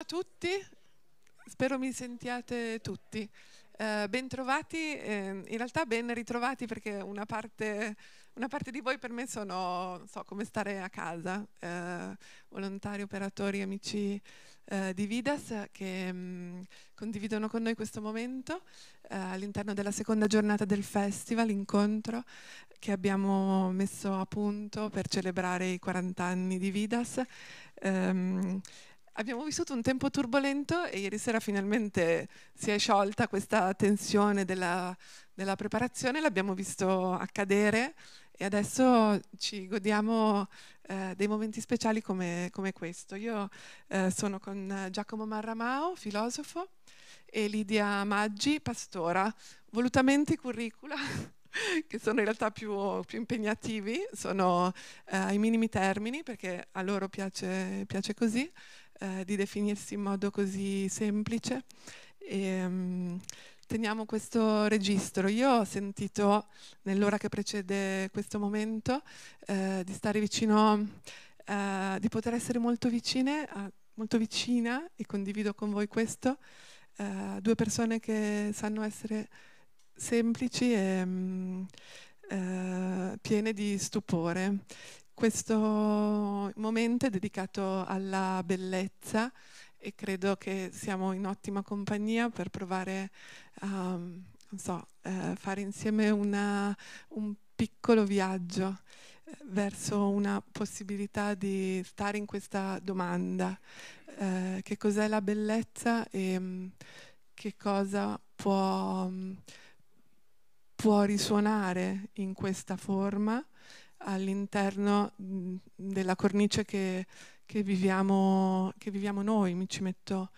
a tutti, spero mi sentiate tutti. Eh, bentrovati, eh, in realtà ben ritrovati perché una parte, una parte, di voi per me sono, so, come stare a casa, eh, volontari, operatori, amici eh, di Vidas che mh, mm, condividono con noi questo momento eh, all'interno della seconda giornata del festival, incontro che abbiamo messo a punto per celebrare i 40 anni di Vidas. Ehm, Abbiamo vissuto un tempo turbolento e ieri sera finalmente si è sciolta questa tensione della, della preparazione, l'abbiamo visto accadere e adesso ci godiamo eh, dei momenti speciali come, come questo. Io eh, sono con Giacomo Marramao, filosofo, e Lidia Maggi, pastora. Volutamente i curricula, che sono in realtà più, più impegnativi, sono eh, ai minimi termini perché a loro piace, piace così eh, di definirsi in modo così semplice. E, um, teniamo questo registro. Io ho sentito nell'ora che precede questo momento eh, di stare vicino, eh, di poter essere molto, vicine, a, molto vicina, e condivido con voi questo, eh, due persone che sanno essere semplici e mh, mm, eh, piene di stupore. Questo momento è dedicato alla bellezza e credo che siamo in ottima compagnia per provare a um, so, eh, fare insieme una, un piccolo viaggio eh, verso una possibilità di stare in questa domanda. Eh, che cos'è la bellezza e mh, mm, che cosa può, mh, mm, può risuonare in questa forma? all'interno della cornice che, che, viviamo, che, viviamo, noi, mi ci metto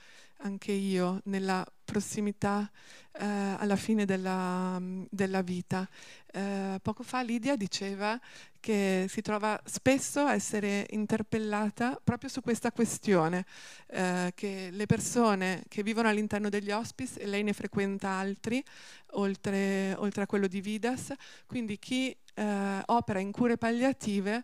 anche io, nella prossimità eh, alla fine della, della vita. Eh, poco fa Lidia diceva che si trova spesso a essere interpellata proprio su questa questione, eh, che le persone che vivono all'interno degli hospice, e lei ne frequenta altri, oltre, oltre a quello di Vidas, quindi chi eh, opera in cure palliative,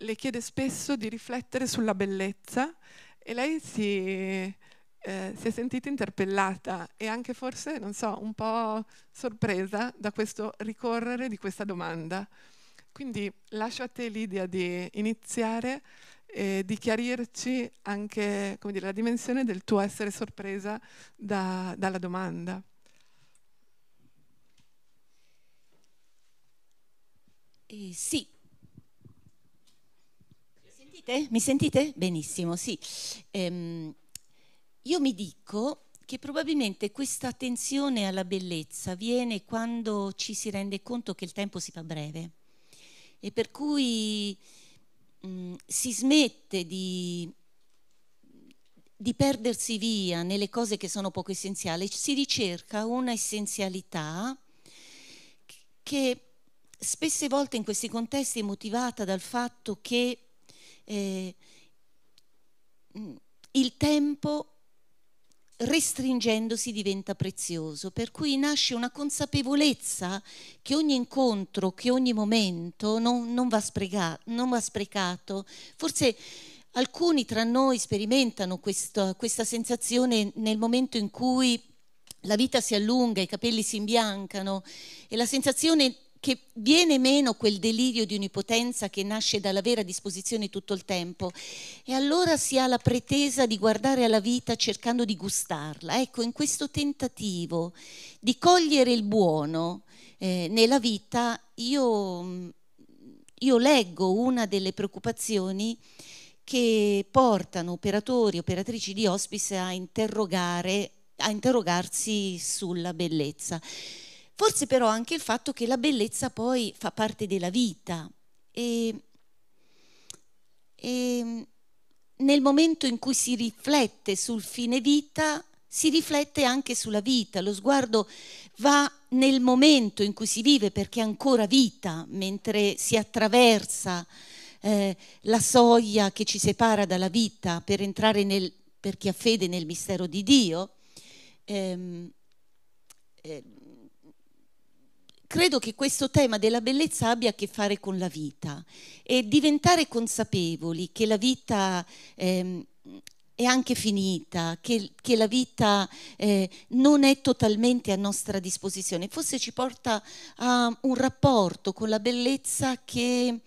le chiede spesso di riflettere sulla bellezza e lei si, eh, si è sentita interpellata e anche forse, non so, un po' sorpresa da questo ricorrere di questa domanda. Quindi lascio a te Lidia di iniziare e di chiarirci anche dire, la dimensione del tuo essere sorpresa da, dalla domanda. Eh, sì. Sentite? Mi sentite? Benissimo, sì. Ehm, io mi dico che probabilmente questa attenzione alla bellezza viene quando ci si rende conto che il tempo si fa breve e per cui mh, mm, si smette di, di perdersi via nelle cose che sono poco essenziali, si ricerca una essenzialità che spesse volte in questi contesti è motivata dal fatto che eh, mm, il tempo restringendosi diventa prezioso, per cui nasce una consapevolezza che ogni incontro, che ogni momento non, non, va, sprega- non va, sprecato. Forse alcuni tra noi sperimentano questo, questa sensazione nel momento in cui la vita si allunga, i capelli si imbiancano e la sensazione che viene meno quel delirio di onnipotenza che nasce dalla vera disposizione tutto il tempo e allora si ha la pretesa di guardare alla vita cercando di gustarla. Ecco, in questo tentativo di cogliere il buono eh, nella vita, io, io leggo una delle preoccupazioni che portano operatori, operatrici di hospice a interrogare, a interrogarsi sulla bellezza. Forse però anche il fatto che la bellezza poi fa parte della vita e, e nel momento in cui si riflette sul fine vita si riflette anche sulla vita, lo sguardo va nel momento in cui si vive perché è ancora vita, mentre si attraversa eh, la soglia che ci separa dalla vita per entrare nel, per chi ha fede nel mistero di Dio, ehm, eh, credo che questo tema della bellezza abbia a che fare con la vita e diventare consapevoli che la vita ehm, è anche finita, che, che la vita eh, non è totalmente a nostra disposizione, forse ci porta a un rapporto con la bellezza che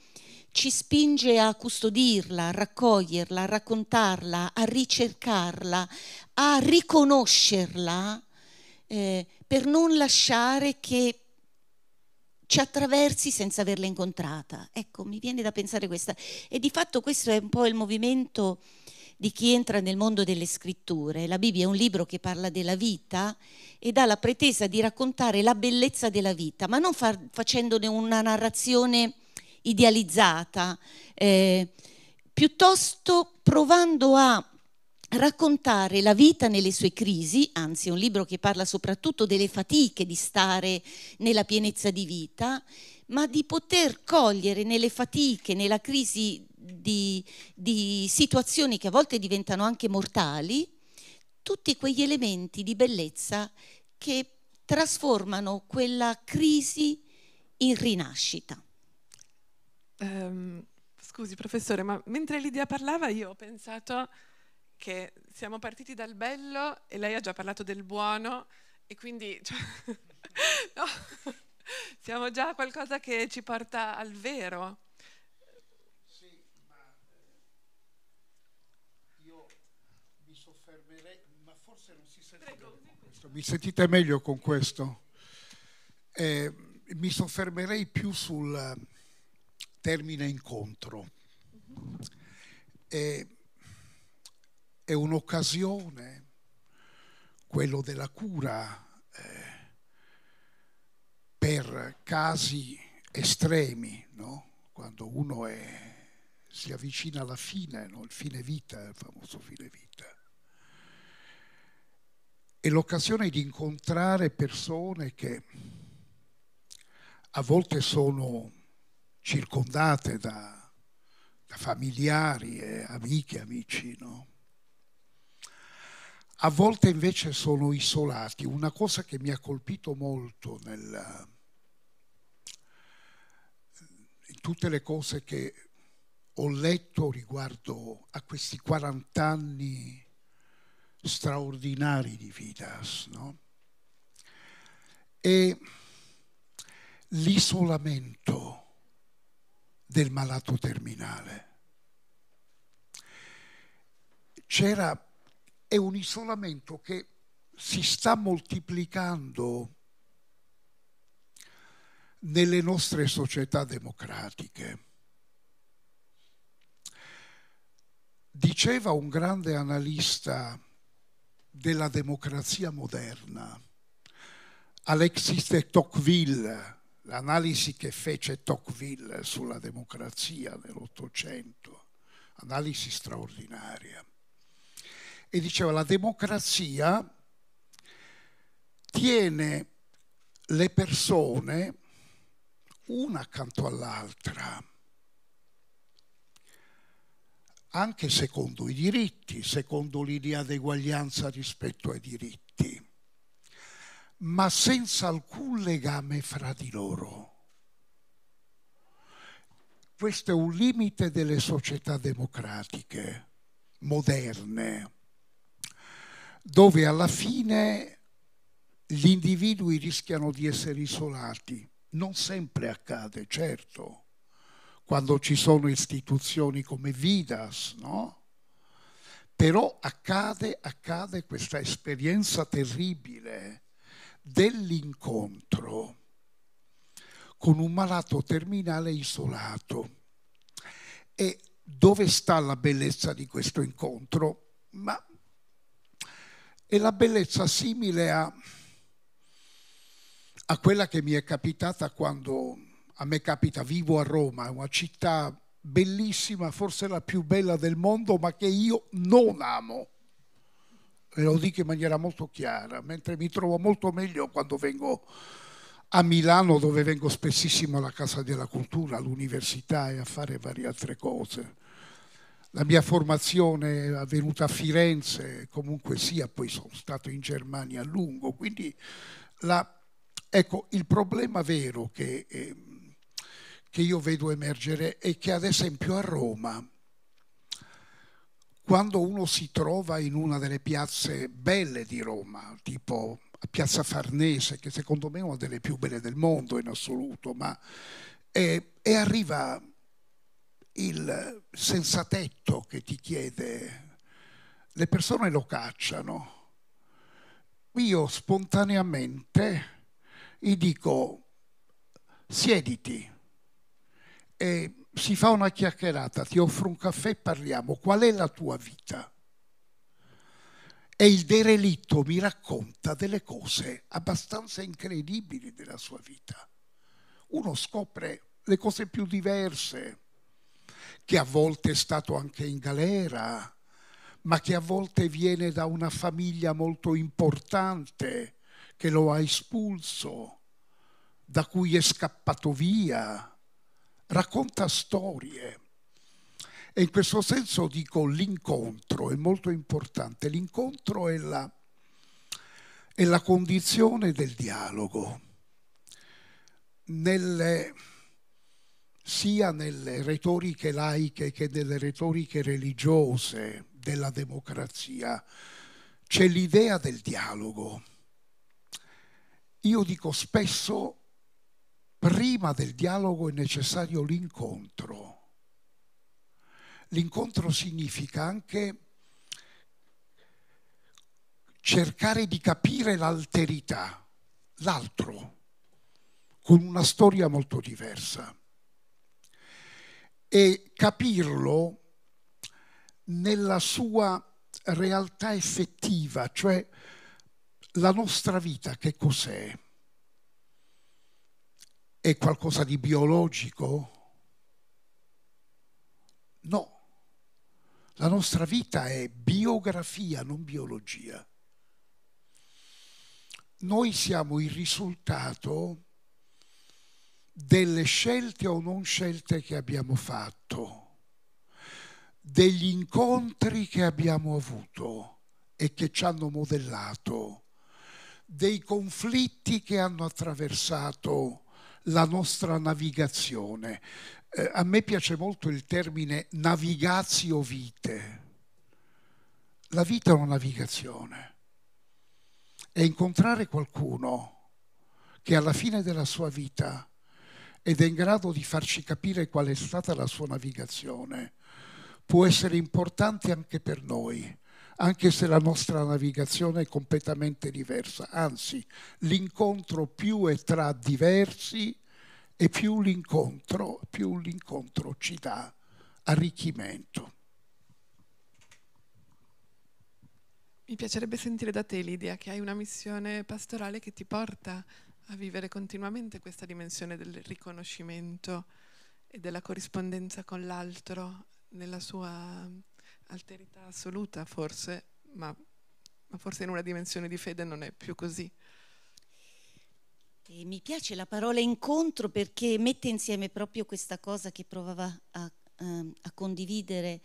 ci spinge a custodirla, a raccoglierla, a raccontarla, a ricercarla, a riconoscerla eh, per non lasciare che ci attraversi senza averla incontrata. Ecco, mi viene da pensare questa. E di fatto questo è un po' il movimento di chi entra nel mondo delle scritture. La Bibbia è un libro che parla della vita ed ha la pretesa di raccontare la bellezza della vita, ma non far, facendone una narrazione idealizzata, eh, piuttosto provando a raccontare la vita nelle sue crisi, anzi è un libro che parla soprattutto delle fatiche di stare nella pienezza di vita, ma di poter cogliere nelle fatiche, nella crisi di, di situazioni che a volte diventano anche mortali, tutti quegli elementi di bellezza che trasformano quella crisi in rinascita. Um, scusi professore, ma mentre Lidia parlava io ho pensato che siamo partiti dal bello e lei ha già parlato del buono e quindi cioè, no, siamo già a qualcosa che ci porta al vero. Sì, ma eh, io mi soffermerei, Prego, Mi sentite meglio con questo? Eh, mi soffermerei più sul eh, termine incontro. Mhm. Eh, è un'occasione, quello della cura eh, per casi estremi, no? quando uno è, si avvicina alla fine, no? il fine vita, il famoso fine vita. È l'occasione di incontrare persone che a volte sono circondate da, da familiari, eh, amiche, amici, no? a volte invece sono isolati. Una cosa che mi ha colpito molto nel, eh, in tutte le cose che ho letto riguardo a questi 40 anni straordinari di Vidas, no? è l'isolamento del malato terminale. C'era è un isolamento che si sta moltiplicando nelle nostre società democratiche. Diceva un grande analista della democrazia moderna, Alexis de Tocqueville, l'analisi che fece Tocqueville sulla democrazia nell'Ottocento, analisi straordinaria e diceva la democrazia tiene le persone una accanto all'altra, anche secondo i diritti, secondo l'idea di eguaglianza rispetto ai diritti, ma senza alcun legame fra di loro. Questo è un limite delle società democratiche moderne dove alla fine gli individui rischiano di essere isolati. Non sempre accade, certo, quando ci sono istituzioni come Vidas, no? Però accade, accade questa esperienza terribile dell'incontro con un malato terminale isolato. E dove sta la bellezza di questo incontro? Ma e la bellezza simile a, a quella che mi è capitata quando a me capita, vivo a Roma, è una città bellissima, forse la più bella del mondo, ma che io non amo. E lo dico in maniera molto chiara, mentre mi trovo molto meglio quando vengo a Milano dove vengo spessissimo alla Casa della Cultura, all'università e a fare varie altre cose. La mia formazione è avvenuta a Firenze, comunque sia, poi sono stato in Germania a lungo, quindi la, ecco, il problema vero che, eh, che io vedo emergere è che ad esempio a Roma, quando uno si trova in una delle piazze belle di Roma, tipo Piazza Farnese, che secondo me è una delle più belle del mondo in assoluto, ma e, e arriva il senza che ti chiede, le persone lo cacciano. Io spontaneamente gli dico siediti e si fa una chiacchierata, ti offro un caffè e parliamo, qual è la tua vita? E il derelitto mi racconta delle cose abbastanza incredibili della sua vita. Uno scopre le cose più diverse che a volte è stato anche in galera, ma che a volte viene da una famiglia molto importante che lo ha espulso, da cui è scappato via, racconta storie. E in questo senso dico l'incontro, è molto importante, l'incontro è la, è la condizione del dialogo. Nelle sia nelle retoriche laiche che nelle retoriche religiose della democrazia, c'è l'idea del dialogo. Io dico spesso, prima del dialogo è necessario l'incontro. L'incontro significa anche cercare di capire l'alterità, l'altro, con una storia molto diversa e capirlo nella sua realtà effettiva, cioè la nostra vita che cos'è? È qualcosa di biologico? No, la nostra vita è biografia, non biologia. Noi siamo il risultato delle scelte o non scelte che abbiamo fatto, degli incontri che abbiamo avuto e che ci hanno modellato, dei conflitti che hanno attraversato la nostra navigazione. Eh, a me piace molto il termine navigazio vite. La vita è una navigazione. E incontrare qualcuno che alla fine della sua vita ed è in grado di farci capire qual è stata la sua navigazione, può essere importante anche per noi, anche se la nostra navigazione è completamente diversa. Anzi, l'incontro più è tra diversi e più l'incontro, più l'incontro ci dà arricchimento. Mi piacerebbe sentire da te l'idea che hai una missione pastorale che ti porta a vivere continuamente questa dimensione del riconoscimento e della corrispondenza con l'altro nella sua alterità assoluta forse, ma, ma, forse in una dimensione di fede non è più così. E mi piace la parola incontro perché mette insieme proprio questa cosa che provava a, ehm, a condividere.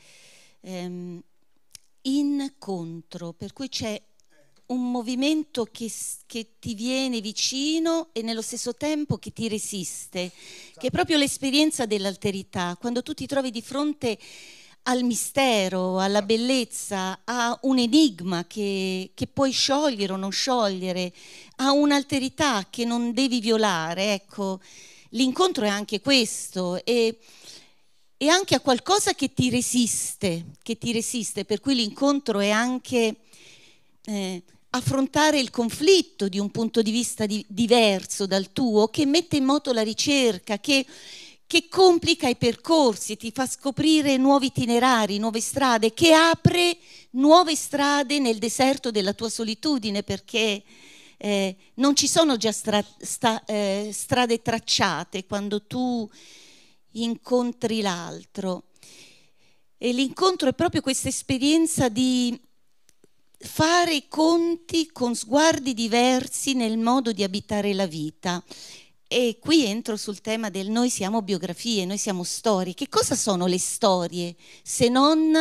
Um, incontro, per cui c'è un movimento che, che, ti viene vicino e nello stesso tempo che ti resiste, che è proprio l'esperienza dell'alterità, quando tu ti trovi di fronte al mistero, alla bellezza, a un enigma che, che puoi sciogliere o non sciogliere, a un'alterità che non devi violare, ecco, l'incontro è anche questo. E, e anche a qualcosa che ti resiste, che ti resiste, per cui l'incontro è anche eh, affrontare il conflitto di un punto di vista di, diverso dal tuo, che mette in moto la ricerca, che, che complica i percorsi, ti fa scoprire nuovi itinerari, nuove strade, che apre nuove strade nel deserto della tua solitudine, perché eh, non ci sono già stra, sta, eh, strade tracciate quando tu incontri l'altro. E l'incontro è proprio questa esperienza di fare conti con sguardi diversi nel modo di abitare la vita. E qui entro sul tema del noi siamo biografie, noi siamo storie. Che cosa sono le storie se non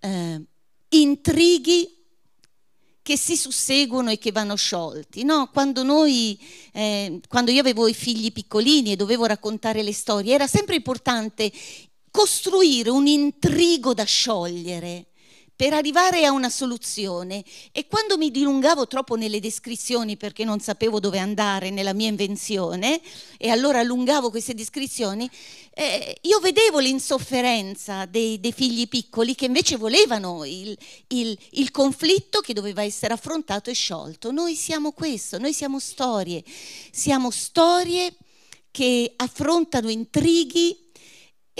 eh, intrighi che si susseguono e che vanno sciolti. No? Quando, noi, eh, quando io avevo i figli piccolini e dovevo raccontare le storie, era sempre importante costruire un intrigo da sciogliere per arrivare a una soluzione e quando mi dilungavo troppo nelle descrizioni perché non sapevo dove andare nella mia invenzione e allora allungavo queste descrizioni, eh, io vedevo l'insofferenza dei, dei, figli piccoli che invece volevano il, il, il conflitto che doveva essere affrontato e sciolto. Noi siamo questo, noi siamo storie, siamo storie che affrontano intrighi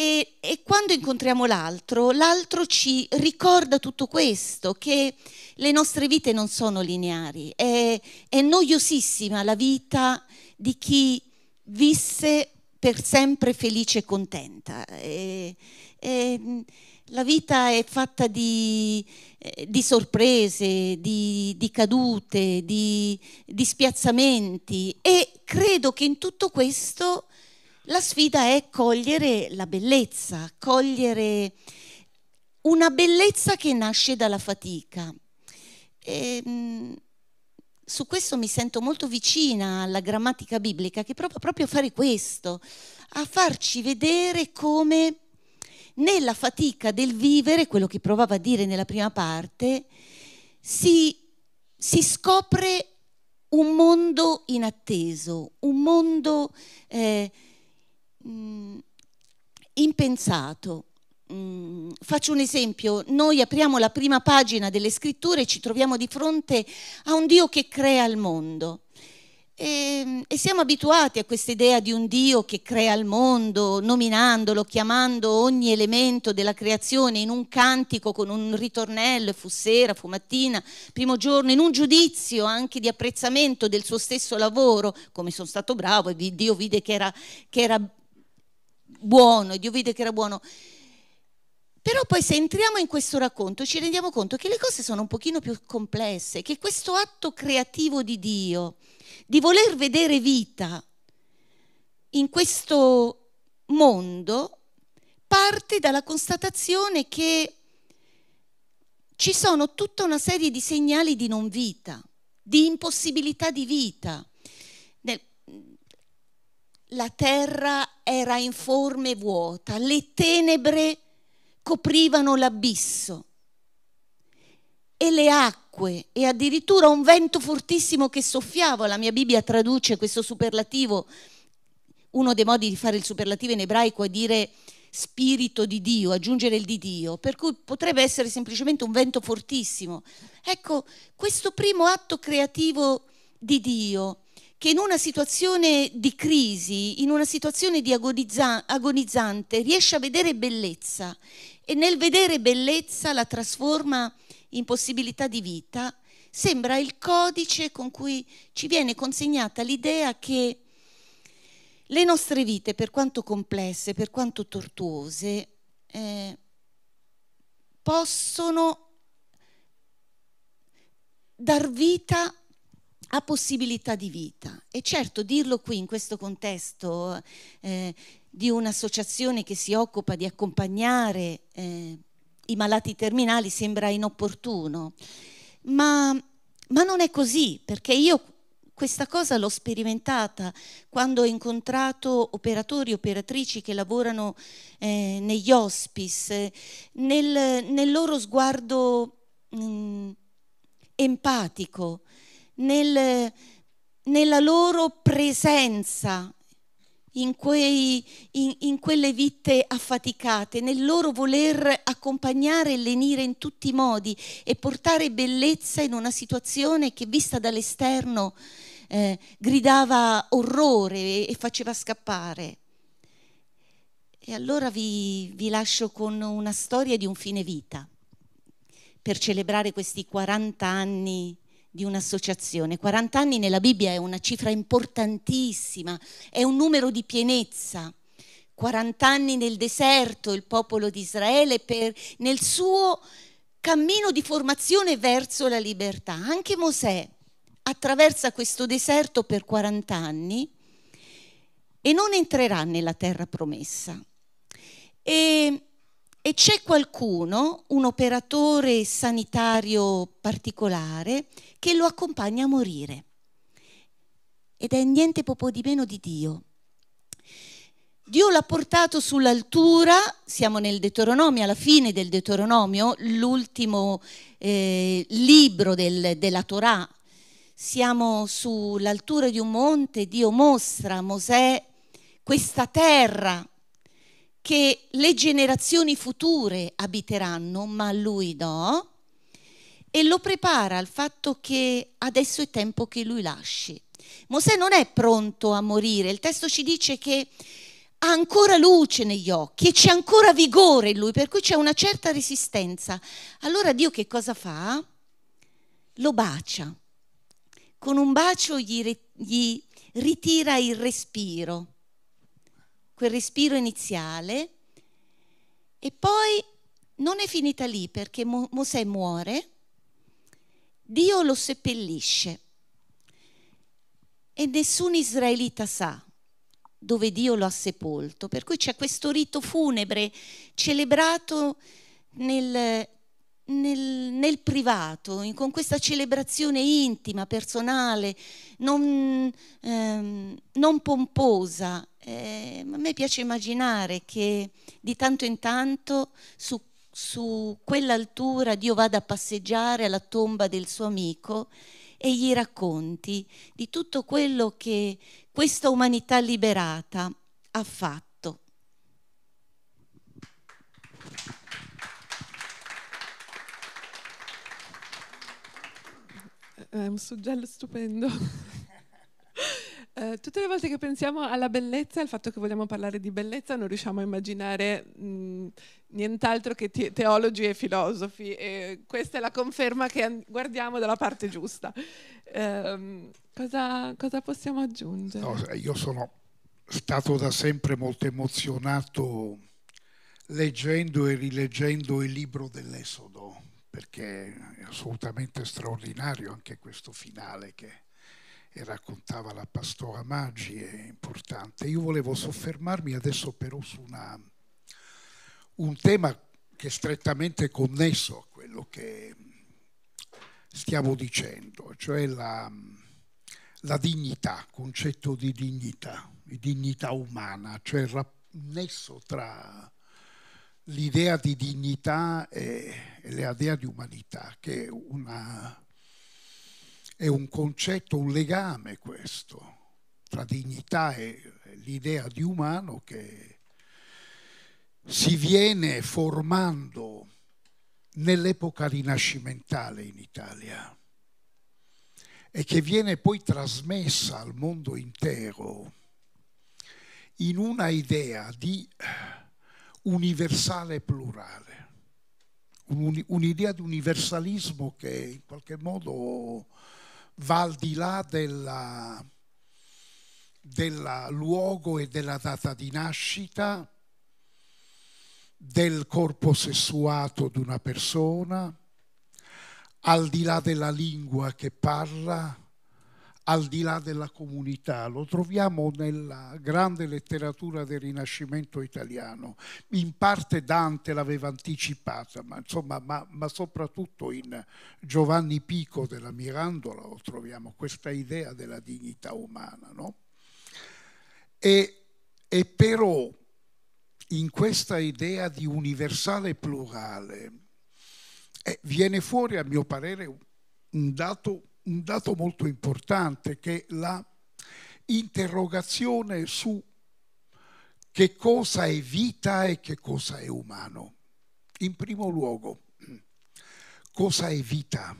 e, e quando incontriamo l'altro, l'altro ci ricorda tutto questo, che le nostre vite non sono lineari, è, è noiosissima la vita di chi visse per sempre felice e contenta. E, e, la vita è fatta di, eh, di sorprese, di, di cadute, di, di spiazzamenti e credo che in tutto questo la sfida è cogliere la bellezza, cogliere una bellezza che nasce dalla fatica. E, ehm, su questo mi sento molto vicina alla grammatica biblica che prova proprio a fare questo, a farci vedere come nella fatica del vivere, quello che provava a dire nella prima parte, si, si scopre un mondo inatteso, un mondo eh, mh, mm, impensato. Mm, faccio un esempio, noi apriamo la prima pagina delle scritture e ci troviamo di fronte a un Dio che crea il mondo. E, ehm, e siamo abituati a questa idea di un Dio che crea il mondo, nominandolo, chiamando ogni elemento della creazione in un cantico con un ritornello, fu sera, fu mattina, primo giorno, in un giudizio anche di apprezzamento del suo stesso lavoro, come sono stato bravo e Dio vide che era, che era buono, Dio vide che era buono. Però poi se entriamo in questo racconto ci rendiamo conto che le cose sono un pochino più complesse, che questo atto creativo di Dio, di voler vedere vita in questo mondo, parte dalla constatazione che ci sono tutta una serie di segnali di non vita, di impossibilità di vita, la terra era in forme vuota, le tenebre coprivano l'abisso e le acque e addirittura un vento fortissimo che soffiava, la mia Bibbia traduce questo superlativo, uno dei modi di fare il superlativo in ebraico è dire spirito di Dio, aggiungere il di Dio, per cui potrebbe essere semplicemente un vento fortissimo. Ecco, questo primo atto creativo di Dio che in una situazione di crisi, in una situazione di agonizza, agonizzante, riesce a vedere bellezza e nel vedere bellezza la trasforma in possibilità di vita, sembra il codice con cui ci viene consegnata l'idea che le nostre vite, per quanto complesse, per quanto tortuose, eh, possono dar vita ha possibilità di vita. E certo dirlo qui in questo contesto eh, di un'associazione che si occupa di accompagnare eh, i malati terminali sembra inopportuno, ma, ma non è così, perché io questa cosa l'ho sperimentata quando ho incontrato operatori e operatrici che lavorano eh, negli hospice, nel, nel loro sguardo mh, mm, empatico, nel, nella loro presenza in, quei, in, in, quelle vite affaticate, nel loro voler accompagnare e lenire in tutti i modi e portare bellezza in una situazione che vista dall'esterno eh, gridava orrore e, e, faceva scappare. E allora vi, vi lascio con una storia di un fine vita per celebrare questi 40 anni di un'associazione. 40 anni nella Bibbia è una cifra importantissima, è un numero di pienezza. 40 anni nel deserto il popolo di Israele per, nel suo cammino di formazione verso la libertà. Anche Mosè attraversa questo deserto per 40 anni e non entrerà nella terra promessa. E e c'è qualcuno, un operatore sanitario particolare, che lo accompagna a morire. Ed è niente poco di meno di Dio. Dio l'ha portato sull'altura, siamo nel Deuteronomio, alla fine del Deuteronomio, l'ultimo eh, libro del, della Torah. Siamo sull'altura di un monte, Dio mostra a Mosè questa terra che le generazioni future abiteranno, ma lui no, e lo prepara al fatto che adesso è tempo che lui lasci. Mosè non è pronto a morire, il testo ci dice che ha ancora luce negli occhi e c'è ancora vigore in lui, per cui c'è una certa resistenza. Allora Dio che cosa fa? Lo bacia. Con un bacio gli, gli ritira il respiro quel respiro iniziale e poi non è finita lì perché Mo- Mosè muore, Dio lo seppellisce e nessun israelita sa dove Dio lo ha sepolto, per cui c'è questo rito funebre celebrato nel, nel, nel privato, in, con questa celebrazione intima, personale, non, ehm, non pomposa, eh, a me piace immaginare che di tanto in tanto su, su quell'altura Dio vada a passeggiare alla tomba del suo amico e gli racconti di tutto quello che questa umanità liberata ha fatto. Eh, è un suggello stupendo. Eh, tutte le volte che pensiamo alla bellezza, al fatto che vogliamo parlare di bellezza, non riusciamo a immaginare mh, nient'altro che te- teologi e filosofi. E questa è la conferma che guardiamo dalla parte giusta. Eh, cosa, cosa, possiamo aggiungere? No, io sono stato da sempre molto emozionato leggendo e rileggendo il libro dell'Esodo, perché è assolutamente straordinario anche questo finale che e raccontava la pastora Maggi è importante. Io volevo soffermarmi adesso però su una, un tema che è strettamente connesso a quello che stiamo dicendo, cioè la, la dignità, concetto di dignità, di dignità umana, cioè il nesso tra l'idea di dignità e, e l'idea di umanità, che è una è un concetto, un legame questo, tra dignità e l'idea di umano che si viene formando nell'epoca rinascimentale in Italia e che viene poi trasmessa al mondo intero in una idea di universale plurale, un'idea di universalismo che in qualche modo va al di là del luogo e della data di nascita, del corpo sessuato di una persona, al di là della lingua che parla, al di là della comunità, lo troviamo nella grande letteratura del Rinascimento italiano, in parte Dante l'aveva anticipata, ma, insomma, ma, ma soprattutto in Giovanni Pico della Mirandola lo troviamo questa idea della dignità umana. No? E, e però in questa idea di universale plurale eh, viene fuori, a mio parere, un dato un dato molto importante che la interrogazione su che cosa è vita e che cosa è umano. In primo luogo, cosa è vita?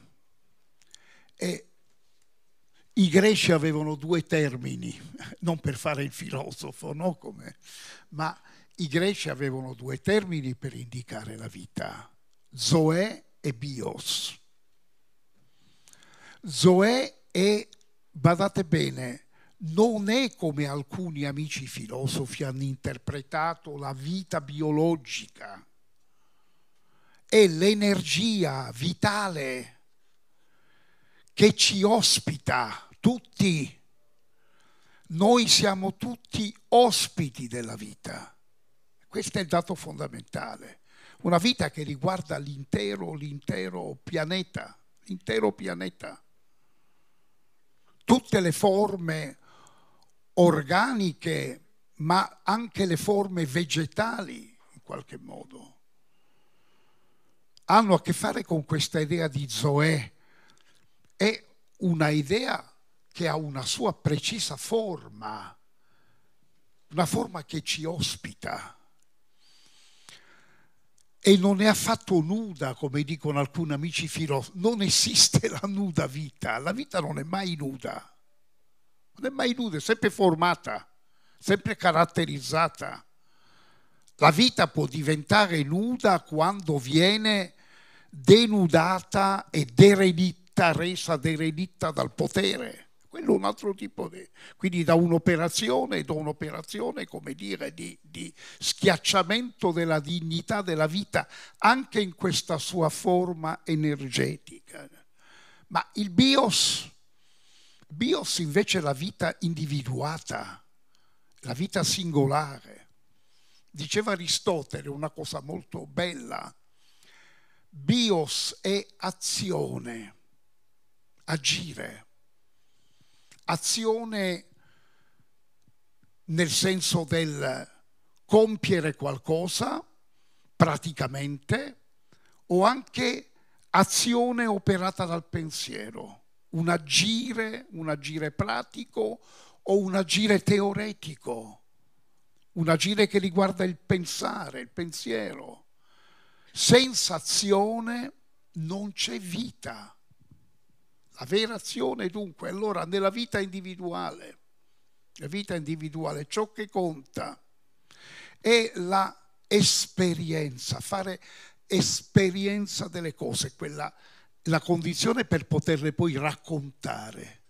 E eh, I greci avevano due termini, non per fare il filosofo, no? Come, ma i greci avevano due termini per indicare la vita, Zoe e Bios. Zoè è, badate bene, non è come alcuni amici filosofi hanno interpretato la vita biologica, è l'energia vitale che ci ospita tutti. Noi siamo tutti ospiti della vita. Questo è il dato fondamentale. Una vita che riguarda l'intero, l'intero pianeta, l'intero pianeta tutte le forme organiche, ma anche le forme vegetali in qualche modo, hanno a che fare con questa idea di Zoè. È una idea che ha una sua precisa forma, una forma che ci ospita e non è affatto nuda, come dicono alcuni amici filosofi, non esiste la nuda vita, la vita non è mai nuda, non è mai nuda, è sempre formata, sempre caratterizzata. La vita può diventare nuda quando viene denudata e derelitta, resa derelitta dal potere. Quello è un altro tipo di... Quindi da un'operazione, da un'operazione come dire, di, di schiacciamento della dignità della vita, anche in questa sua forma energetica. Ma il bios, bios invece è la vita individuata, la vita singolare. Diceva Aristotele una cosa molto bella, bios è azione, agire azione nel senso del compiere qualcosa praticamente o anche azione operata dal pensiero, un agire, un agire pratico o un agire teoretico, un agire che riguarda il pensare, il pensiero. Senza azione non c'è vita avere azione dunque, allora, nella vita individuale, la vita individuale, ciò che conta è la esperienza, fare esperienza delle cose, quella, la condizione per poterle poi raccontare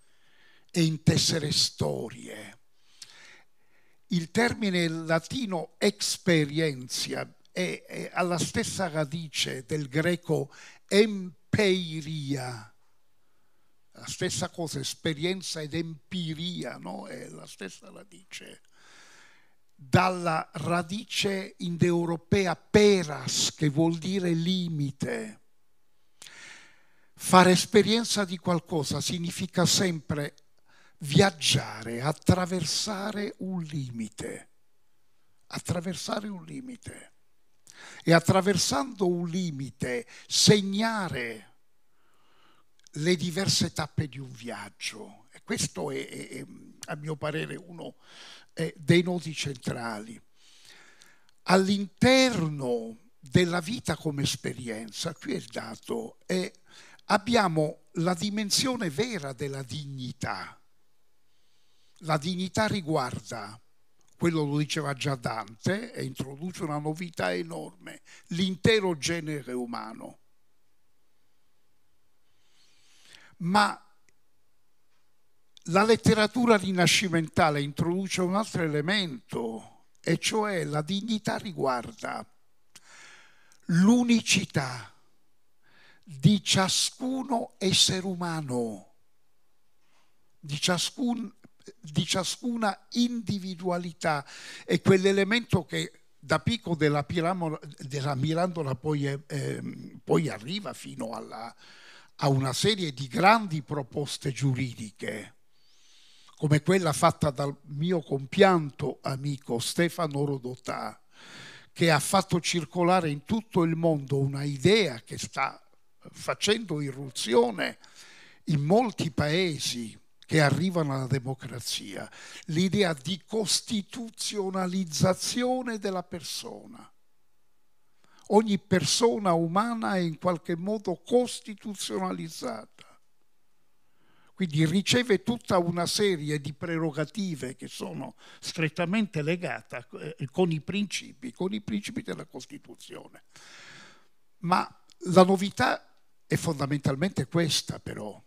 e intessere storie. Il termine latino experientia è, è alla stessa radice del greco empeiria, la stessa cosa, esperienza ed empiria, no? è la stessa radice. Dalla radice indoeuropea peras, che vuol dire limite. Fare esperienza di qualcosa significa sempre viaggiare, attraversare un limite. Attraversare un limite. E attraversando un limite, segnare le diverse tappe di un viaggio. E questo è, è, a mio parere, uno eh, dei nodi centrali. All'interno della vita come esperienza, qui è il dato, è, abbiamo la dimensione vera della dignità. La dignità riguarda, quello lo diceva già Dante, e introduce una novità enorme, l'intero genere umano. ma la letteratura rinascimentale introduce un altro elemento, e cioè la dignità riguarda l'unicità di ciascuno essere umano, di, ciascun, di ciascuna individualità. e quell'elemento che da picco della, della mirandola poi, eh, poi arriva fino alla, a una serie di grandi proposte giuridiche, come quella fatta dal mio compianto amico Stefano Rodotà, che ha fatto circolare in tutto il mondo una idea che sta facendo irruzione in molti paesi che arrivano alla democrazia, l'idea di costituzionalizzazione della persona ogni persona umana è in qualche modo costituzionalizzata. Quindi riceve tutta una serie di prerogative che sono strettamente legate eh, con i principi, con i principi della Costituzione. Ma la novità è fondamentalmente questa però.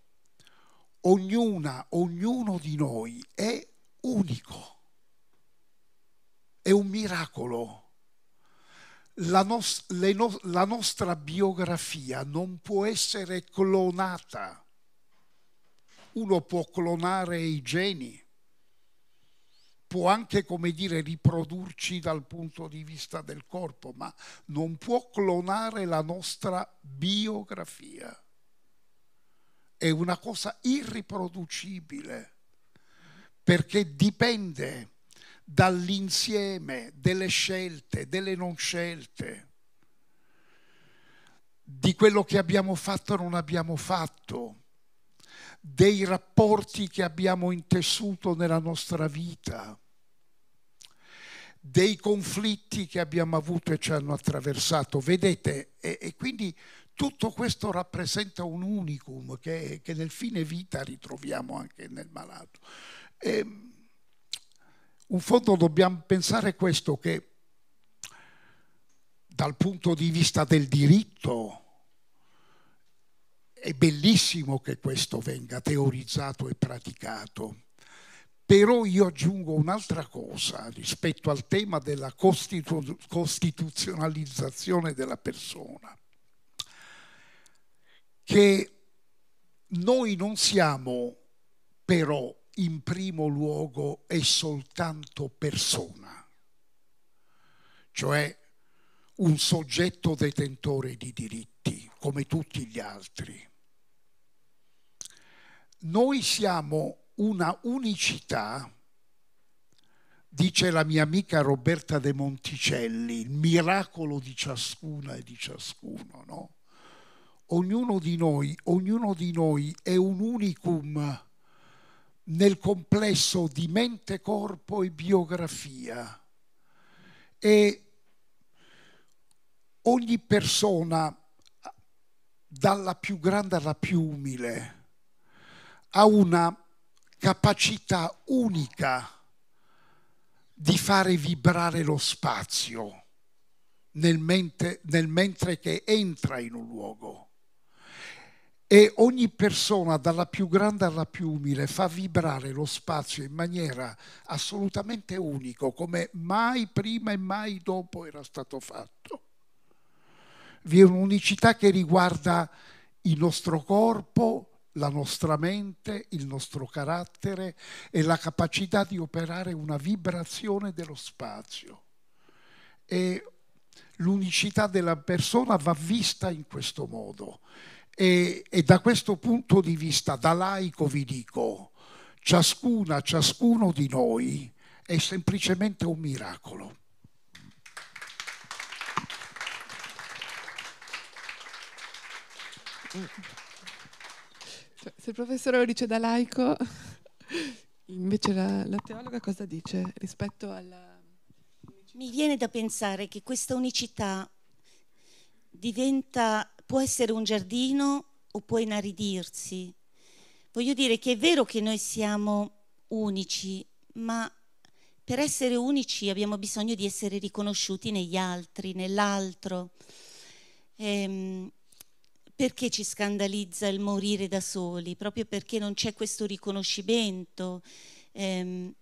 Ognuna, ognuno di noi è unico. È un miracolo la, nos- no- la nostra biografia non può essere clonata. Uno può clonare i geni, può anche, come dire, riprodurci dal punto di vista del corpo, ma non può clonare la nostra biografia. È una cosa irriproducibile, perché dipende dall'insieme delle scelte, delle non scelte, di quello che abbiamo fatto e non abbiamo fatto, dei rapporti che abbiamo intessuto nella nostra vita, dei conflitti che abbiamo avuto e ci hanno attraversato. Vedete, e, e quindi tutto questo rappresenta un unicum che, che, nel fine vita ritroviamo anche nel malato. E, ehm, in fondo dobbiamo pensare questo che dal punto di vista del diritto è bellissimo che questo venga teorizzato e praticato, però io aggiungo un'altra cosa rispetto al tema della costitu- costituzionalizzazione della persona, che noi non siamo però in primo luogo è soltanto persona, cioè un soggetto detentore di diritti come tutti gli altri. Noi siamo una unicità, dice la mia amica Roberta De Monticelli, il miracolo di ciascuna e di ciascuno, no? Ognuno di noi, ognuno di noi è un unicum nel complesso di mente, corpo e biografia. E ogni persona, dalla più grande alla più umile, ha una capacità unica di fare vibrare lo spazio nel, mente, nel mentre che entra in un luogo e ogni persona, dalla più grande alla più umile, fa vibrare lo spazio in maniera assolutamente unica, come mai prima e mai dopo era stato fatto. Vi è un'unicità che riguarda il nostro corpo, la nostra mente, il nostro carattere e la capacità di operare una vibrazione dello spazio. E l'unicità della persona va vista in questo modo e, e da questo punto di vista, da laico vi dico, ciascuna, ciascuno di noi è semplicemente un miracolo. se il professore lo dice da laico, invece la, la teologa cosa dice rispetto alla... Mi viene da pensare che questa unicità diventa può essere un giardino o può inaridirsi. Voglio dire che è vero che noi siamo unici, ma per essere unici abbiamo bisogno di essere riconosciuti negli altri, nell'altro. Ehm, perché ci scandalizza il morire da soli? Proprio perché non c'è questo riconoscimento. Ehm,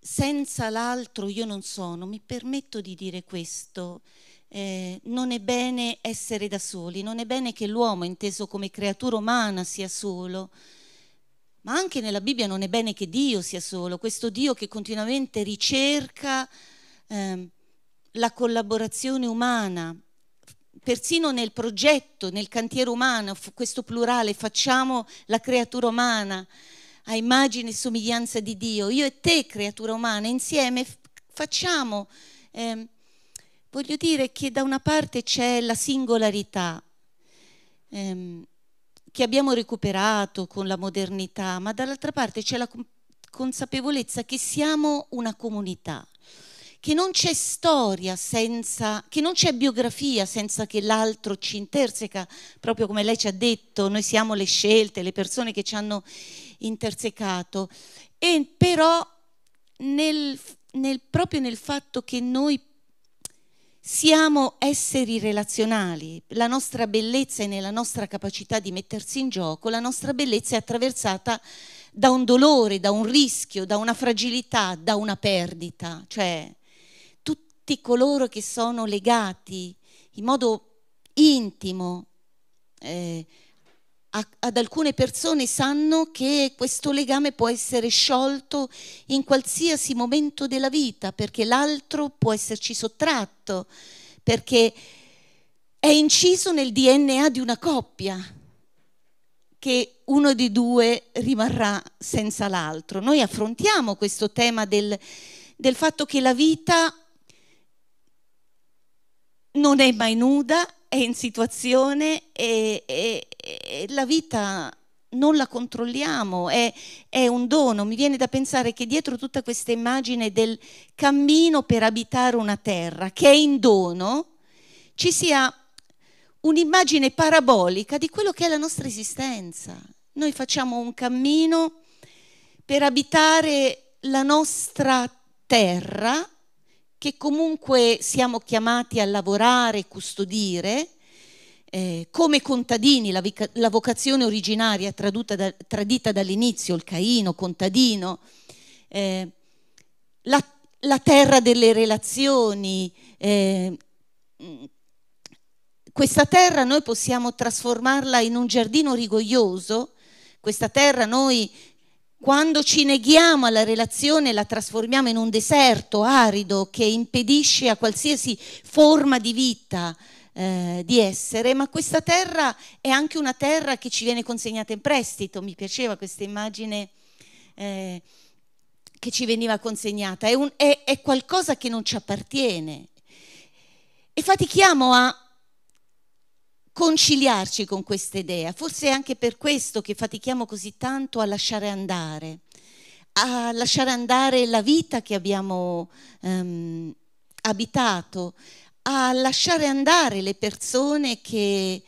senza l'altro io non sono, mi permetto di dire questo eh, non è bene essere da soli, non è bene che l'uomo inteso come creatura umana sia solo, ma anche nella Bibbia non è bene che Dio sia solo, questo Dio che continuamente ricerca eh, la collaborazione umana, persino nel progetto, nel cantiere umano, questo plurale, facciamo la creatura umana a immagine e somiglianza di Dio, io e te creatura umana, insieme facciamo... Eh, Voglio dire che da una parte c'è la singolarità ehm, che abbiamo recuperato con la modernità, ma dall'altra parte c'è la consapevolezza che siamo una comunità, che non c'è storia senza, che non c'è biografia senza che l'altro ci interseca, proprio come lei ci ha detto, noi siamo le scelte, le persone che ci hanno intersecato. E però nel, nel, proprio nel fatto che noi siamo esseri relazionali, la nostra bellezza è nella nostra capacità di mettersi in gioco, la nostra bellezza è attraversata da un dolore, da un rischio, da una fragilità, da una perdita, cioè tutti coloro che sono legati in modo intimo eh, ad alcune persone sanno che questo legame può essere sciolto in qualsiasi momento della vita, perché l'altro può esserci sottratto, perché è inciso nel DNA di una coppia che uno di due rimarrà senza l'altro. Noi affrontiamo questo tema del, del fatto che la vita non è mai nuda è in situazione e, e, e la vita non la controlliamo, è, è, un dono. Mi viene da pensare che dietro tutta questa immagine del cammino per abitare una terra, che è in dono, ci sia un'immagine parabolica di quello che è la nostra esistenza. Noi facciamo un cammino per abitare la nostra terra che comunque siamo chiamati a lavorare e custodire, eh, come contadini, la, la vocazione originaria da, tradita dall'inizio, il Caino, contadino, eh, la, la, terra delle relazioni, eh, questa terra noi possiamo trasformarla in un giardino rigoglioso, questa terra noi quando ci neghiamo alla relazione la trasformiamo in un deserto arido che impedisce a qualsiasi forma di vita eh, di essere, ma questa terra è anche una terra che ci viene consegnata in prestito. Mi piaceva questa immagine. Eh, che ci veniva consegnata, è, un, è, è qualcosa che non ci appartiene. E fatichiamo a conciliarci con questa idea. Forse è anche per questo che fatichiamo così tanto a lasciare andare, a lasciare andare la vita che abbiamo ehm, abitato, a lasciare andare le persone che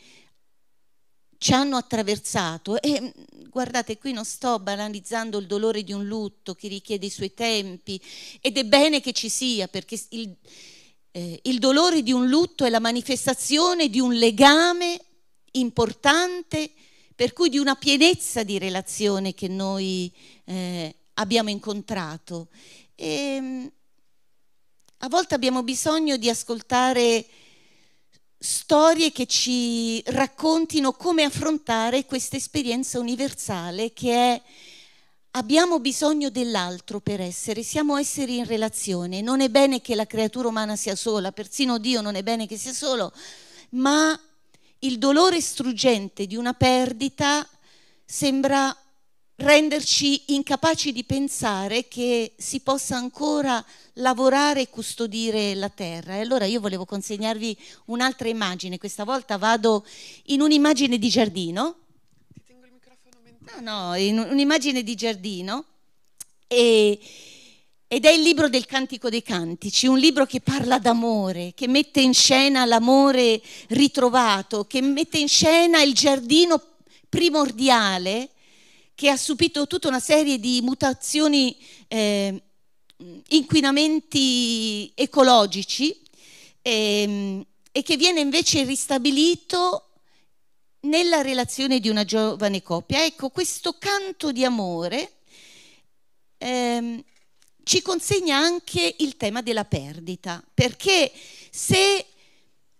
ci hanno attraversato. E mm, guardate, qui non sto banalizzando il dolore di un lutto che richiede i suoi tempi ed è bene che ci sia perché il eh, il dolore di un lutto è la manifestazione di un legame importante, per cui di una pienezza di relazione che noi eh, abbiamo incontrato. E, ehm, a volte abbiamo bisogno di ascoltare storie che ci raccontino come affrontare questa esperienza universale che è Abbiamo bisogno dell'altro per essere, siamo esseri in relazione, non è bene che la creatura umana sia sola, persino Dio non è bene che sia solo, ma il dolore struggente di una perdita sembra renderci incapaci di pensare che si possa ancora lavorare e custodire la terra. E allora io volevo consegnarvi un'altra immagine, questa volta vado in un'immagine di giardino No, no, un'immagine di giardino e, ed è il libro del Cantico dei Cantici, un libro che parla d'amore, che mette in scena l'amore ritrovato, che mette in scena il giardino primordiale che ha subito tutta una serie di mutazioni, eh, inquinamenti ecologici eh, e che viene invece ristabilito nella relazione di una giovane coppia. Ecco, questo canto di amore ehm, ci consegna anche il tema della perdita, perché se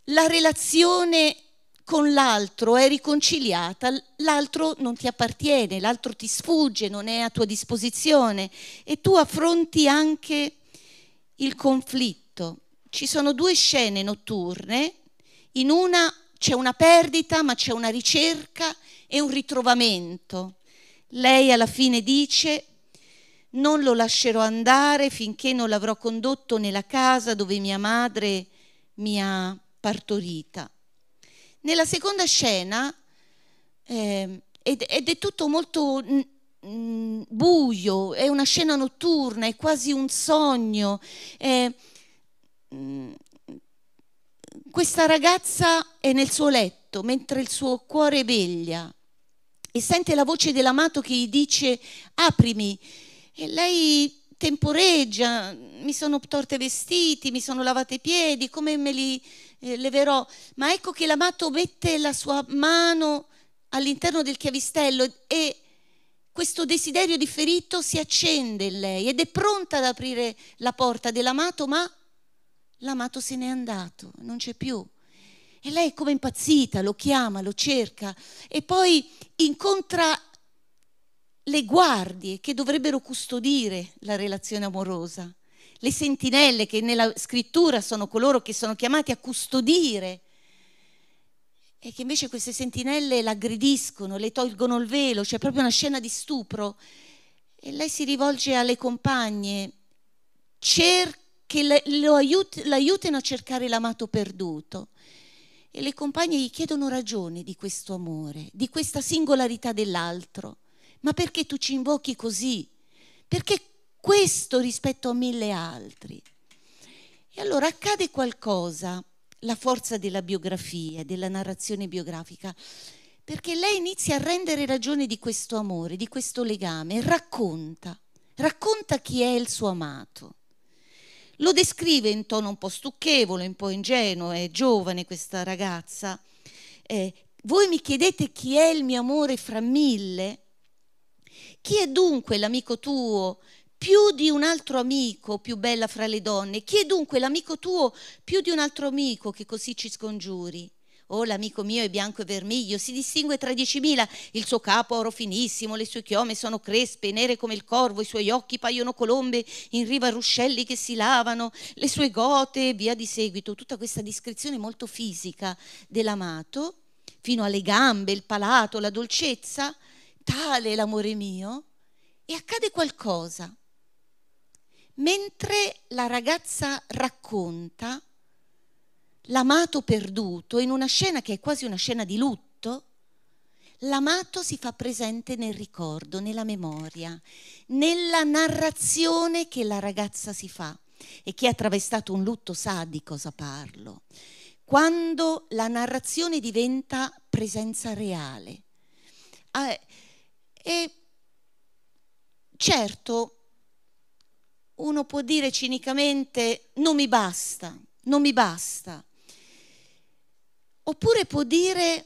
la relazione con l'altro è riconciliata, l'altro non ti appartiene, l'altro ti sfugge, non è a tua disposizione e tu affronti anche il conflitto. Ci sono due scene notturne, in una c'è una perdita, ma c'è una ricerca e un ritrovamento. Lei alla fine dice, non lo lascerò andare finché non l'avrò condotto nella casa dove mia madre mi ha partorita. Nella seconda scena, eh, ed, ed, è tutto molto mh, buio, è una scena notturna, è quasi un sogno, è, mm, questa ragazza è nel suo letto mentre il suo cuore veglia e sente la voce dell'amato che gli dice aprimi e lei temporeggia, mi sono torte vestiti, mi sono lavate i piedi, come me li eh, leverò? Ma ecco che l'amato mette la sua mano all'interno del chiavistello e questo desiderio di ferito si accende in lei ed è pronta ad aprire la porta dell'amato, ma l'amato se n'è andato, non c'è più. E lei è come impazzita, lo chiama, lo cerca e poi incontra le guardie che dovrebbero custodire la relazione amorosa, le sentinelle che nella scrittura sono coloro che sono chiamati a custodire e che invece queste sentinelle l'aggrediscono, le tolgono il velo, c'è proprio una scena di stupro e lei si rivolge alle compagne, cerca che aiut- l'aiutano a cercare l'amato perduto. E le compagne gli chiedono ragione di questo amore, di questa singolarità dell'altro. Ma perché tu ci invochi così? Perché questo rispetto a mille altri? E allora accade qualcosa, la forza della biografia, della narrazione biografica, perché lei inizia a rendere ragione di questo amore, di questo legame, racconta, racconta chi è il suo amato lo descrive in tono un po' stucchevole, un po' ingenuo, è giovane questa ragazza. Eh, voi mi chiedete chi è il mio amore fra mille? Chi è dunque l'amico tuo più di un altro amico più bella fra le donne? Chi è dunque l'amico tuo più di un altro amico che così ci scongiuri? Oh, l'amico mio è bianco e vermiglio, si distingue tra 10.000. il suo capo oro finissimo, le sue chiome sono crespe, nere come il corvo, i suoi occhi paiono colombe, in riva ruscelli che si lavano, le sue gote e via di seguito. Tutta questa descrizione molto fisica dell'amato, fino alle gambe, il palato, la dolcezza, tale l'amore mio, e accade qualcosa. Mentre la ragazza racconta, l'amato perduto, in una scena che è quasi una scena di lutto, l'amato si fa presente nel ricordo, nella memoria, nella narrazione che la ragazza si fa. E chi ha attraversato un lutto sa di cosa parlo. Quando la narrazione diventa presenza reale. Ah, e certo, uno può dire cinicamente non mi basta, non mi basta. Oppure può dire,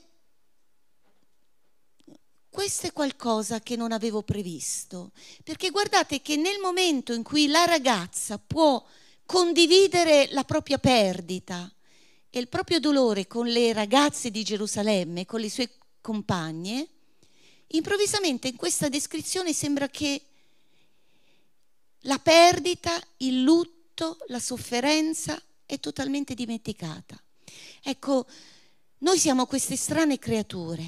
questo è qualcosa che non avevo previsto, perché guardate che nel momento in cui la ragazza può condividere la propria perdita e il proprio dolore con le ragazze di Gerusalemme, con le sue compagne, improvvisamente in questa descrizione sembra che la perdita, il lutto, la sofferenza è totalmente dimenticata. Ecco, noi siamo queste strane creature.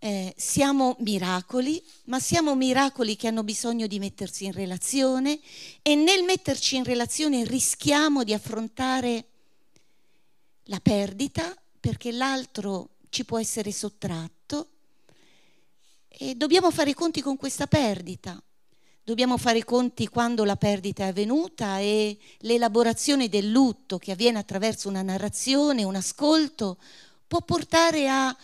Eh, siamo miracoli, ma siamo miracoli che hanno bisogno di mettersi in relazione e nel metterci in relazione rischiamo di affrontare la perdita perché l'altro ci può essere sottratto e dobbiamo fare i conti con questa perdita dobbiamo fare i conti quando la perdita è avvenuta e l'elaborazione del lutto che avviene attraverso una narrazione, un ascolto, può portare a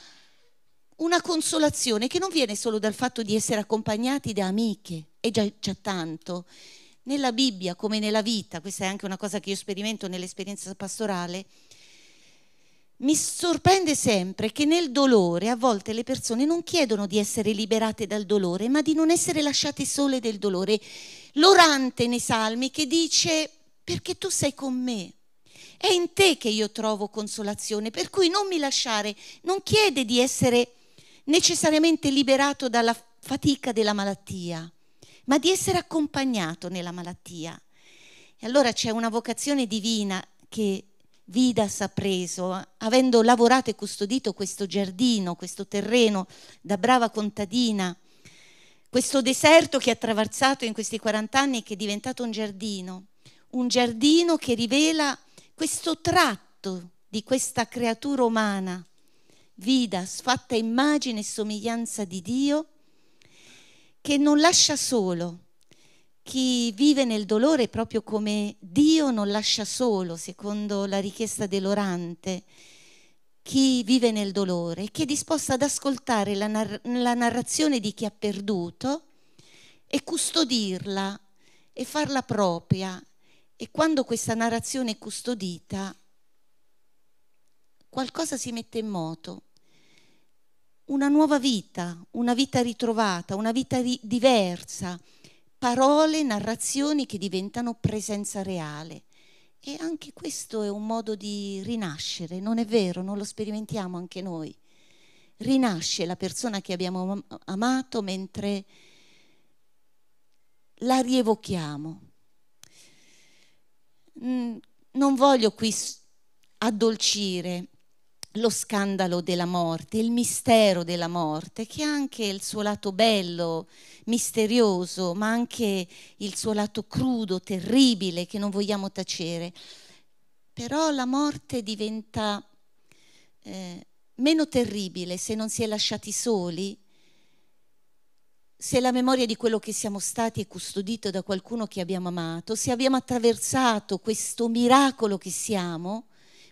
una consolazione che non viene solo dal fatto di essere accompagnati da amiche, è già, già tanto. Nella Bibbia, come nella vita, questa è anche una cosa che io sperimento nell'esperienza pastorale, mi sorprende sempre che nel dolore a volte le persone non chiedono di essere liberate dal dolore, ma di non essere lasciate sole del dolore. L'orante nei salmi che dice perché tu sei con me, è in te che io trovo consolazione, per cui non mi lasciare, non chiede di essere necessariamente liberato dalla fatica della malattia, ma di essere accompagnato nella malattia. E allora c'è una vocazione divina che Vidas ha preso, avendo lavorato e custodito questo giardino, questo terreno da brava contadina, questo deserto che ha attraversato in questi 40 anni e che è diventato un giardino, un giardino che rivela questo tratto di questa creatura umana, Vidas, fatta immagine e somiglianza di Dio, che non lascia solo, chi vive nel dolore proprio come Dio non lascia solo, secondo la richiesta dell'orante, chi vive nel dolore, chi è disposto ad ascoltare la, nar- la narrazione di chi ha perduto e custodirla e farla propria. E quando questa narrazione è custodita, qualcosa si mette in moto, una nuova vita, una vita ritrovata, una vita ri- diversa parole, narrazioni che diventano presenza reale. E anche questo è un modo di rinascere, non è vero, non lo sperimentiamo anche noi. Rinasce la persona che abbiamo amato mentre la rievochiamo. Non voglio qui addolcire lo scandalo della morte, il mistero della morte, che ha anche il suo lato bello, misterioso, ma anche il suo lato crudo, terribile, che non vogliamo tacere. Però la morte diventa eh, meno terribile se non si è lasciati soli, se la memoria di quello che siamo stati è custodita da qualcuno che abbiamo amato, se abbiamo attraversato questo miracolo che siamo,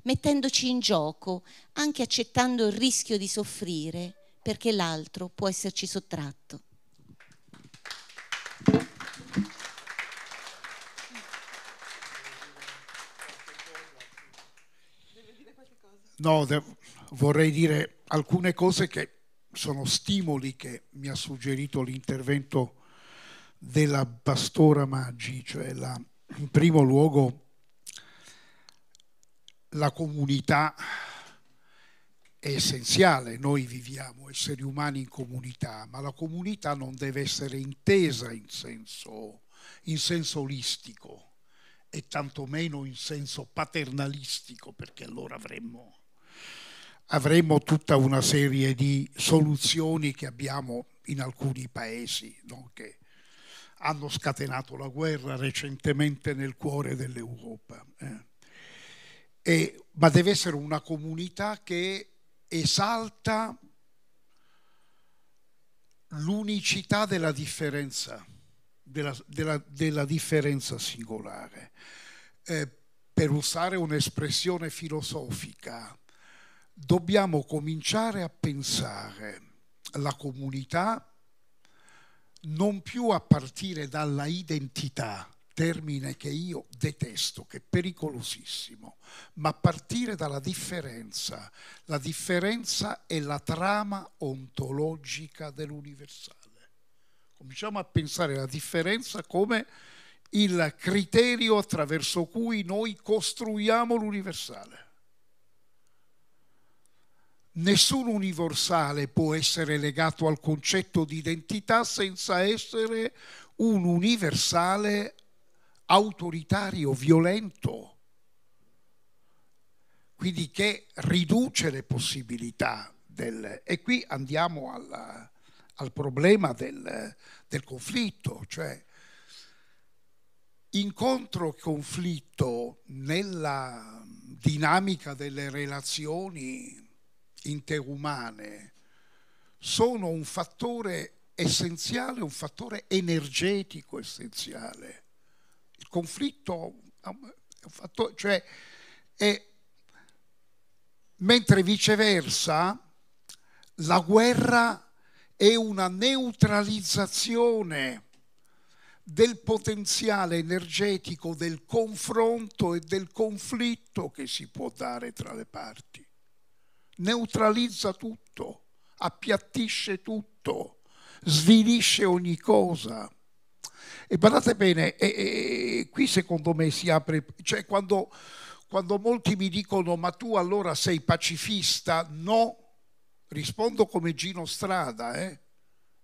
mettendoci in gioco, anche accettando il rischio di soffrire, perché l'altro può esserci sottratto. No, vorrei dire alcune cose che sono stimoli che mi ha suggerito l'intervento della pastora Maggi, cioè la, in primo luogo la comunità è essenziale, noi viviamo esseri umani in comunità, ma la comunità non deve essere intesa in senso, in senso olistico e tantomeno in senso paternalistico, perché allora avremmo, avremmo tutta una serie di soluzioni che abbiamo in alcuni paesi, no? che hanno scatenato la guerra recentemente nel cuore dell'Europa. Eh e, ma deve essere una comunità che esalta l'unicità della differenza, della, della, della differenza singolare. Eh, per usare un'espressione filosofica, dobbiamo cominciare a pensare la comunità non più a partire dalla identità, termine che io detesto, che è pericolosissimo, ma partire dalla differenza. La differenza è la trama ontologica dell'universale. Cominciamo a pensare alla differenza come il criterio attraverso cui noi costruiamo l'universale. Nessun universale può essere legato al concetto di identità senza essere un universale autoritario, violento, quindi che riduce le possibilità del... E qui andiamo alla, al problema del, del conflitto, cioè incontro e conflitto nella dinamica delle relazioni interumane sono un fattore essenziale, un fattore energetico essenziale il conflitto è un fattore, cioè è, mentre viceversa la guerra è una neutralizzazione del potenziale energetico del confronto e del conflitto che si può dare tra le parti. Neutralizza tutto, appiattisce tutto, svilisce ogni cosa. E guardate bene, e, e, qui secondo me si apre, cioè quando, quando molti mi dicono ma tu allora sei pacifista, no, rispondo come Gino Strada, eh?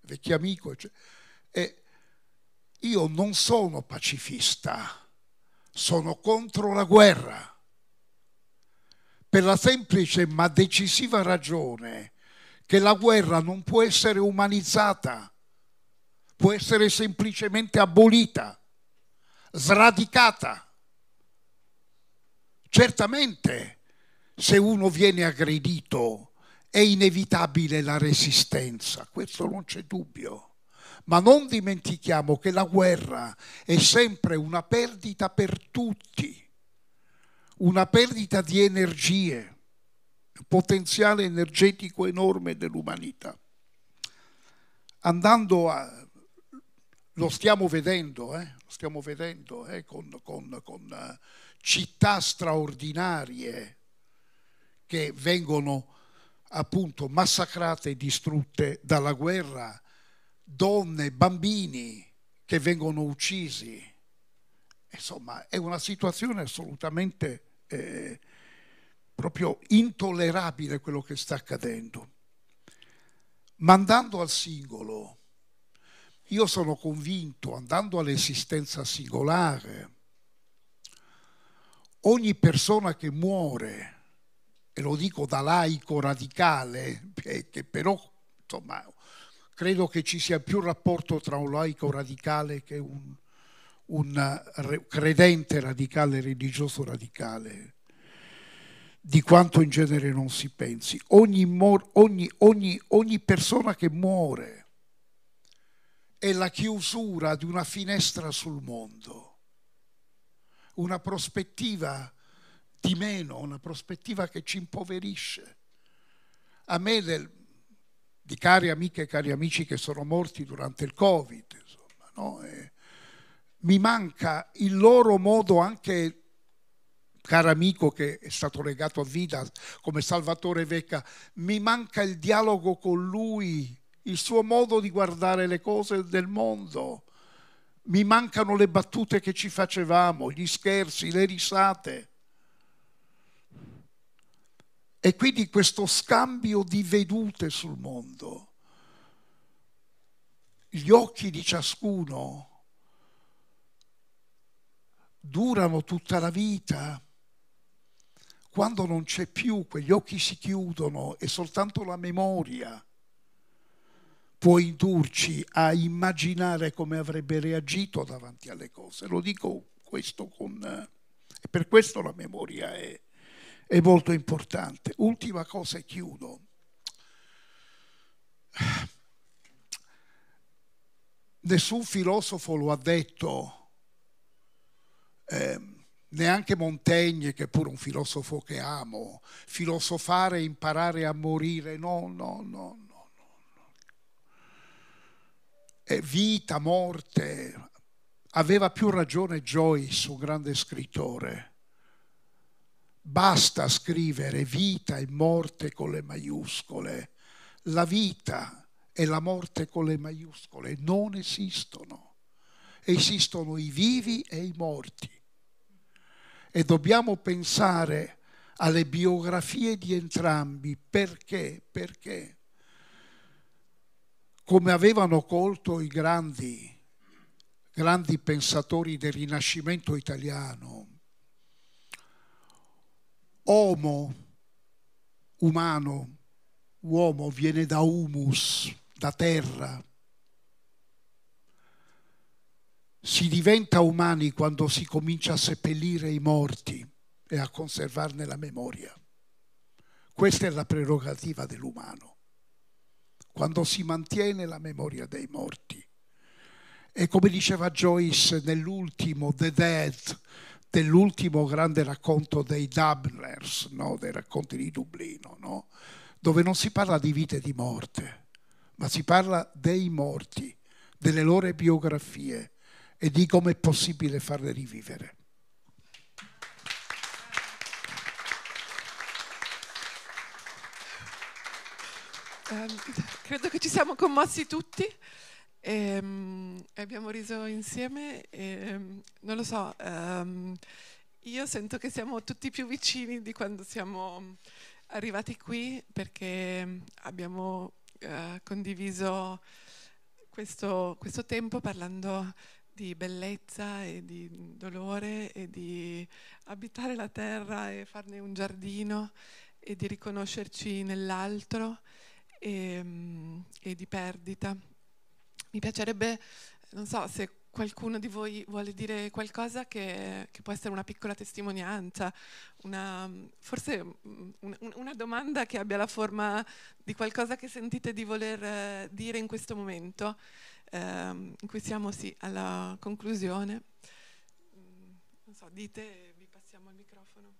vecchio amico, cioè, eh, io non sono pacifista, sono contro la guerra, per la semplice ma decisiva ragione che la guerra non può essere umanizzata può essere semplicemente abolita, sradicata. Certamente se uno viene aggredito è inevitabile la resistenza, questo non c'è dubbio. Ma non dimentichiamo che la guerra è sempre una perdita per tutti, una perdita di energie, potenziale energetico enorme dell'umanità. Andando a, lo stiamo vedendo, eh? lo stiamo vedendo eh? con, con, con eh, città straordinarie che vengono appunto massacrate e distrutte dalla guerra, donne, bambini che vengono uccisi. Insomma, è una situazione assolutamente eh, proprio intollerabile quello che sta accadendo. Mandando al singolo io sono convinto, andando all'esistenza singolare, ogni persona che muore, e lo dico da laico radicale, eh, che però insomma, credo che ci sia più rapporto tra un laico radicale che un, un eh, credente radicale, religioso radicale, di quanto in genere non si pensi. Ogni, ogni, ogni, ogni persona che muore è la chiusura di una finestra sul mondo, una prospettiva di meno, una prospettiva che ci impoverisce. A me del, di cari amiche e cari amici che sono morti durante il Covid, insomma, no? mi manca il loro modo anche caro amico che è stato legato a vita come Salvatore Vecca, mi manca il dialogo con lui il suo modo di guardare le cose del mondo. Mi mancano le battute che ci facevamo, gli scherzi, le risate. E quindi questo scambio di vedute sul mondo, gli occhi di ciascuno durano tutta la vita. Quando non c'è più, quegli occhi si chiudono e soltanto la memoria può indurci a immaginare come avrebbe reagito davanti alle cose. Lo dico questo con... Eh, e per questo la memoria è, è molto importante. Ultima cosa e chiudo. Nessun filosofo lo ha detto, eh, neanche Montaigne, che è pure un filosofo che amo, filosofare e imparare a morire, no, no, no eh, vita, morte, aveva più ragione Joyce, un grande scrittore. Basta scrivere vita e morte con le maiuscole. La vita e la morte con le maiuscole non esistono. Esistono i vivi e i morti. E dobbiamo pensare alle biografie di entrambi perché, perché come avevano colto i grandi, grandi pensatori del Rinascimento italiano, homo, umano, uomo viene da humus, da terra. Si diventa umani quando si comincia a seppellire i morti e a conservarne la memoria. Questa è la prerogativa dell'umano quando si mantiene la memoria dei morti. E come diceva Joyce nell'ultimo The Dead, dell'ultimo grande racconto dei Dubners, no? dei racconti di Dublino, no? dove non si parla di vita e di morte, ma si parla dei morti, delle loro biografie e di come è possibile farle rivivere. Ehm, credo che ci siamo commossi tutti e, ehm, e abbiamo riso insieme. E, ehm, non lo so, ehm, io sento che siamo tutti più vicini di quando siamo arrivati qui perché abbiamo eh, condiviso questo, questo, tempo parlando di bellezza e di dolore e di abitare la terra e farne un giardino e di riconoscerci nell'altro e, ehm, e di perdita. Mi piacerebbe, non so se qualcuno di voi vuole dire qualcosa che, che può essere una piccola testimonianza, una, forse mm, un, una domanda che abbia la forma di qualcosa che sentite di voler eh, dire in questo momento, ehm, in cui siamo sì, alla conclusione. Mm, non so, dite, vi passiamo il microfono.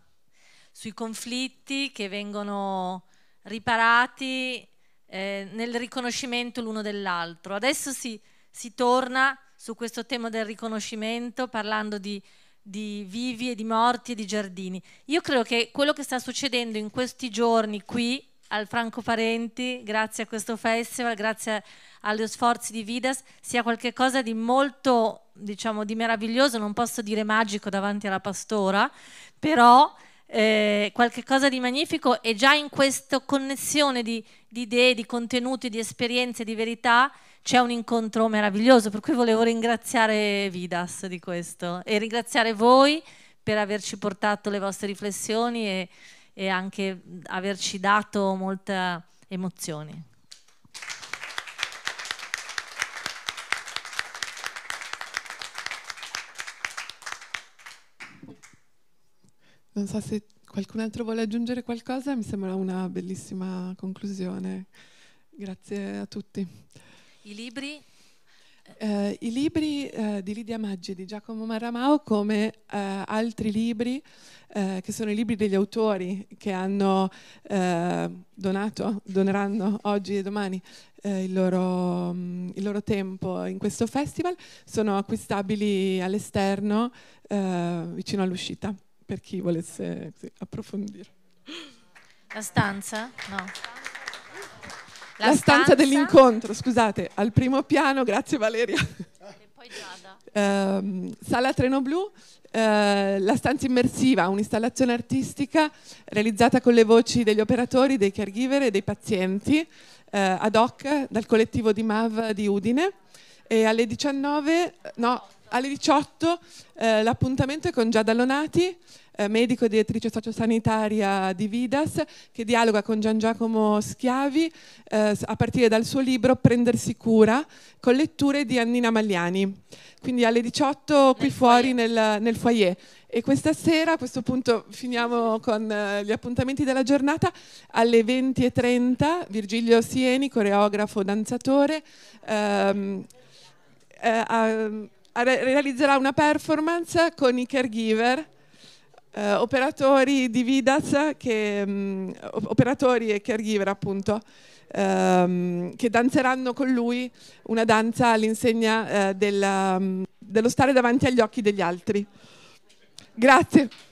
sui conflitti che vengono riparati eh, nel riconoscimento l'uno dell'altro. Adesso si, si, torna su questo tema del riconoscimento parlando di, di vivi e di morti e di giardini. Io credo che quello che sta succedendo in questi giorni qui al Franco Parenti, grazie a questo festival, grazie agli sforzi di Vidas, sia qualcosa di molto, diciamo, di meraviglioso, non posso dire magico davanti alla pastora, però eh, cosa di magnifico e già in questa connessione di, di idee, di contenuti, di esperienze, di verità c'è un incontro meraviglioso, per cui volevo ringraziare Vidas di questo e ringraziare voi per averci portato le vostre riflessioni e, e anche averci dato molte emozioni. Non so se qualcun altro vuole aggiungere qualcosa, mi sembra una bellissima conclusione. Grazie a tutti. I libri? Eh, I libri eh, di Lidia Maggi e di Giacomo Marramao, come eh, altri libri eh, che sono i libri degli autori che hanno eh, donato, doneranno oggi e domani eh, il loro, mm, il, loro, tempo in questo festival, sono acquistabili all'esterno vicino all'uscita per chi volesse approfondire. La stanza? No. La, la stanza, stanza dell'incontro, scusate, al primo piano, grazie Valeria. E ehm, sala Treno Blu, uh, la stanza immersiva, un'installazione artistica realizzata con le voci degli operatori, dei caregiver e dei pazienti uh, ad hoc dal collettivo di MAV di Udine e alle 19, no, alle 18 eh, l'appuntamento è con Giada Lonati, eh, medico e direttrice sociosanitaria di Vidas, che dialoga con Gian Giacomo Schiavi eh, a partire dal suo libro Prendersi cura, con letture di Annina Magliani. Quindi alle 18 qui nel fuori foyer. Nel, nel, foyer. E questa sera, a questo punto, finiamo con eh, gli appuntamenti della giornata. Alle 20.30 Virgilio Sieni, coreografo, danzatore. Ehm, eh, realizzerà una performance con i caregiver, eh, operatori di Vidas, che, mh, mm, operatori e caregiver appunto, ehm, che danzeranno con lui una danza all'insegna eh, mm, dello stare davanti agli occhi degli altri. Grazie.